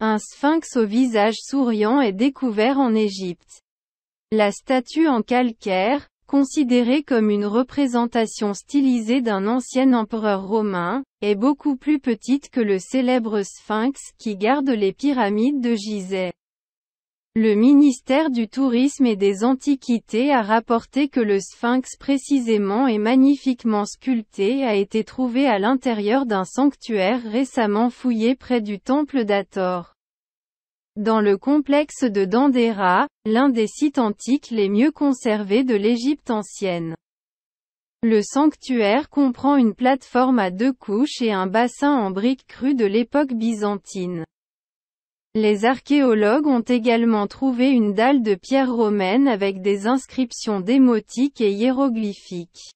Un sphinx au visage souriant est découvert en Égypte. La statue en calcaire, considérée comme une représentation stylisée d'un ancien empereur romain, est beaucoup plus petite que le célèbre sphinx qui garde les pyramides de Gizeh. Le ministère du Tourisme et des Antiquités a rapporté que le sphinx précisément et magnifiquement sculpté a été trouvé à l'intérieur d'un sanctuaire récemment fouillé près du temple d'Athor. Dans le complexe de Dandera, l'un des sites antiques les mieux conservés de l'Égypte ancienne. Le sanctuaire comprend une plateforme à deux couches et un bassin en briques crues de l'époque byzantine. Les archéologues ont également trouvé une dalle de pierre romaine avec des inscriptions démotiques et hiéroglyphiques.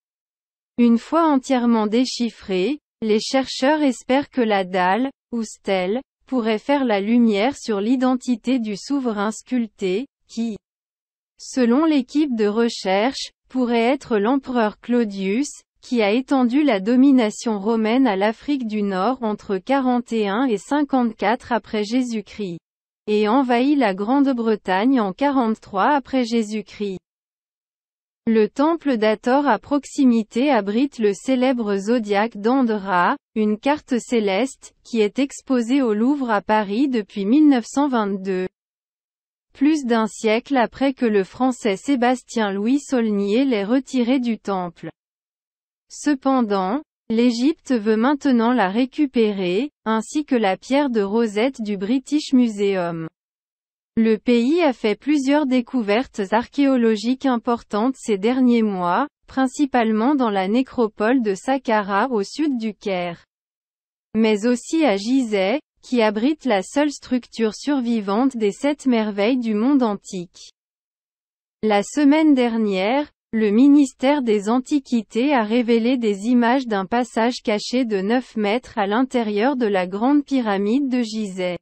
Une fois entièrement déchiffrée, les chercheurs espèrent que la dalle, ou stèle, pourrait faire la lumière sur l'identité du souverain sculpté, qui, selon l'équipe de recherche, pourrait être l'empereur Claudius, qui a étendu la domination romaine à l'Afrique du Nord entre 41 et 54 après Jésus-Christ, et envahi la Grande-Bretagne en 43 après Jésus-Christ. Le temple d'Ator à proximité abrite le célèbre zodiaque d'Andra, une carte céleste, qui est exposée au Louvre à Paris depuis 1922. Plus d'un siècle après que le français Sébastien Louis Saulnier l'ait retiré du temple. Cependant, l'Égypte veut maintenant la récupérer, ainsi que la pierre de Rosette du British Museum. Le pays a fait plusieurs découvertes archéologiques importantes ces derniers mois, principalement dans la nécropole de Saqqara au sud du Caire. Mais aussi à Gizeh, qui abrite la seule structure survivante des sept merveilles du monde antique. La semaine dernière, le ministère des Antiquités a révélé des images d'un passage caché de 9 mètres à l'intérieur de la Grande Pyramide de Gizeh.